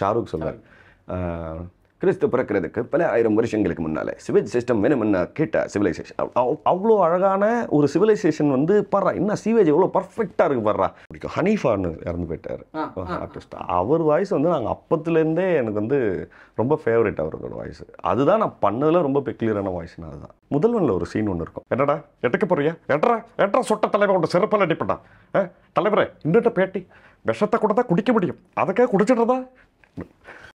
ஷாருக் சொல்வார் கிறிஸ்து பிறக்கிறதுக்கு பல ஆயிரம் வருஷங்களுக்கு முன்னால் சிவேஜ் சிஸ்டம் வேணும்னு கேட்ட சிவிலைசேஷன் அவ்வளோ அழகான ஒரு சிவிலைசேஷன் வந்து படுறா என்ன சீவேஜ் எவ்வளோ பர்ஃபெக்டாக இருக்குது பாடுறா பிடிக்கும் ஹனீஃபான்னு இறந்து போயிட்டார் ஆர்டிஸ்ட் அவர் வாய்ஸ் வந்து நாங்கள் அப்பத்துலேருந்தே எனக்கு வந்து ரொம்ப ஃபேவரட் அவரோட வாய்ஸ் அதுதான் நான் பண்ணதில் ரொம்ப பெக்லியரான வாய்ஸ்னா அதுதான் முதல்வனில் ஒரு சீன் ஒன்று இருக்கும் என்னடா எட்டக்க போறியா எட்ரா எட்ரா சொட்ட தலைவர் உண்டு செருப்பால் அடிப்பட்டா தலைவரே இன்னொரு பேட்டி விஷத்தை கூட தான் குடிக்க முடியும் அதுக்காக குடிச்சிட்றதா